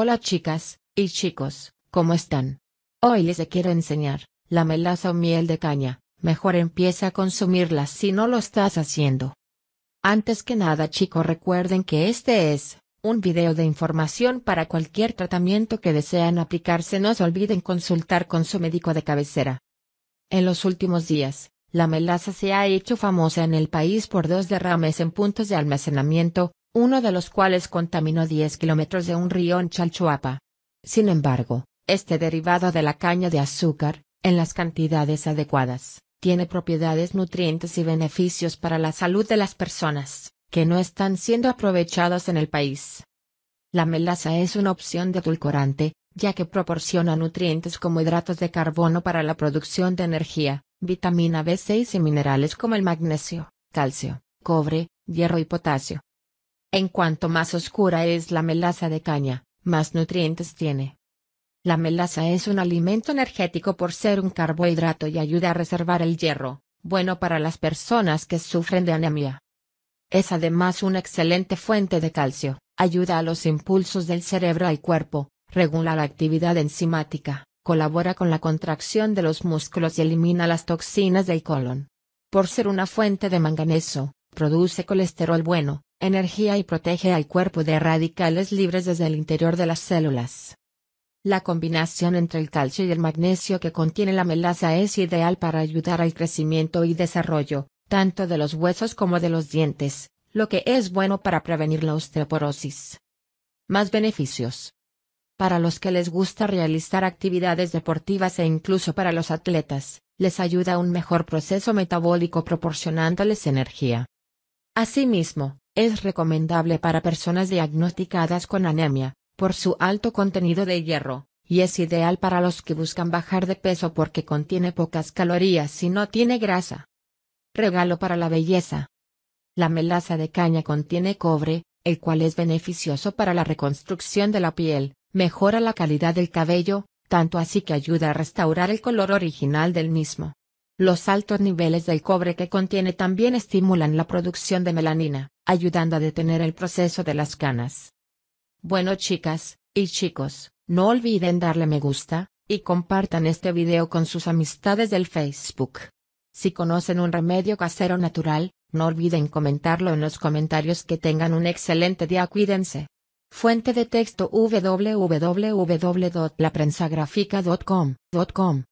Hola chicas, y chicos, ¿cómo están? Hoy les quiero enseñar, la melaza o miel de caña, mejor empieza a consumirla si no lo estás haciendo. Antes que nada chicos recuerden que este es, un video de información para cualquier tratamiento que desean aplicarse no se olviden consultar con su médico de cabecera. En los últimos días, la melaza se ha hecho famosa en el país por dos derrames en puntos de almacenamiento, uno de los cuales contaminó 10 kilómetros de un río en Chalchuapa. Sin embargo, este derivado de la caña de azúcar, en las cantidades adecuadas, tiene propiedades nutrientes y beneficios para la salud de las personas, que no están siendo aprovechados en el país. La melaza es una opción de edulcorante, ya que proporciona nutrientes como hidratos de carbono para la producción de energía, vitamina B6 y minerales como el magnesio, calcio, cobre, hierro y potasio. En cuanto más oscura es la melaza de caña, más nutrientes tiene. La melaza es un alimento energético por ser un carbohidrato y ayuda a reservar el hierro, bueno para las personas que sufren de anemia. Es además una excelente fuente de calcio, ayuda a los impulsos del cerebro al cuerpo, regula la actividad enzimática, colabora con la contracción de los músculos y elimina las toxinas del colon. Por ser una fuente de manganeso, produce colesterol bueno, energía y protege al cuerpo de radicales libres desde el interior de las células. La combinación entre el calcio y el magnesio que contiene la melaza es ideal para ayudar al crecimiento y desarrollo, tanto de los huesos como de los dientes, lo que es bueno para prevenir la osteoporosis. Más beneficios. Para los que les gusta realizar actividades deportivas e incluso para los atletas, les ayuda un mejor proceso metabólico proporcionándoles energía. Asimismo, es recomendable para personas diagnosticadas con anemia, por su alto contenido de hierro, y es ideal para los que buscan bajar de peso porque contiene pocas calorías y no tiene grasa. Regalo para la belleza. La melaza de caña contiene cobre, el cual es beneficioso para la reconstrucción de la piel, mejora la calidad del cabello, tanto así que ayuda a restaurar el color original del mismo. Los altos niveles del cobre que contiene también estimulan la producción de melanina, ayudando a detener el proceso de las canas. Bueno chicas, y chicos, no olviden darle me gusta, y compartan este video con sus amistades del Facebook. Si conocen un remedio casero natural, no olviden comentarlo en los comentarios que tengan un excelente día cuídense. Fuente de texto www.laprensagrafica.com.com